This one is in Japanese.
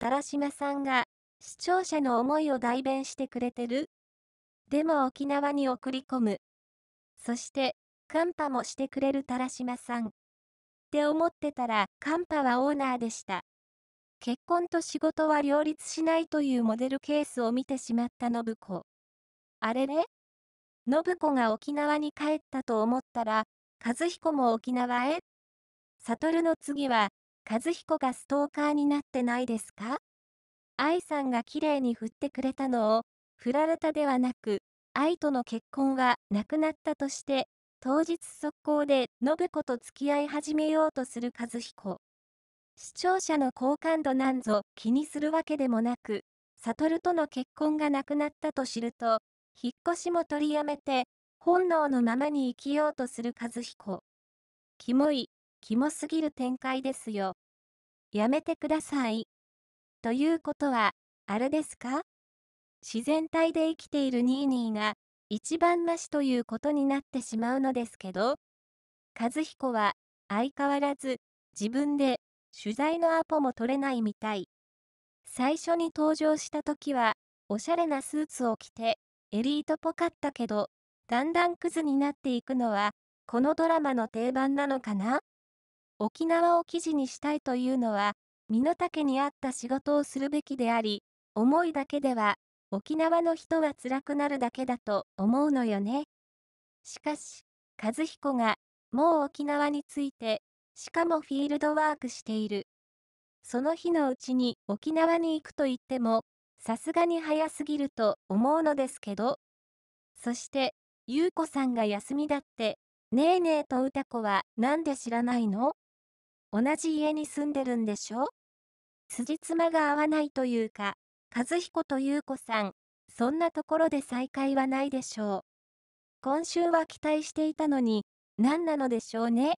田良島さんが視聴者の思いを代弁してくれてる。でも沖縄に送り込む。そして、カンパもしてくれる田良島さん。って思ってたら、カンパはオーナーでした。結婚と仕事は両立しないというモデルケースを見てしまった信子。あれれ信子が沖縄に帰ったと思ったら、和彦も沖縄へ悟の次は、和彦がストーカーになってないですか愛さんが綺麗に振ってくれたのを、振られたではなく、愛との結婚はなくなったとして、当日速攻で信子と付き合い始めようとする和彦。視聴者の好感度なんぞ気にするわけでもなく、悟との結婚がなくなったと知ると、引っ越しも取りやめて、本能のままに生きようとする和彦。キモい、キモすぎる展開ですよ。やめてください。ということは、あれですか自然体で生きているニーニーが、一番なしということになってしまうのですけど、和彦は、相変わらず、自分で、取材のアポも取れないみたい。最初に登場した時は、おしゃれなスーツを着て、エリートぽかったけど、だんだんクズになっていくのは、このドラマの定番なのかな沖縄を記事にしたいというのは、身の丈に合った仕事をするべきであり、思いだけでは、沖縄の人は辛くなるだけだと思うのよね。しかし、和彦が、もう沖縄について、しかもフィールドワークしている。その日のうちに沖縄に行くと言っても、さすがに早すぎると思うのですけど。そして、優子さんが休みだって、ねえねえと歌子はなんで知らないの同じ家に住んでるんでしょ辻褄が合わないというか、和彦と優子さん、そんなところで再会はないでしょう。今週は期待していたのに、何なのでしょうね。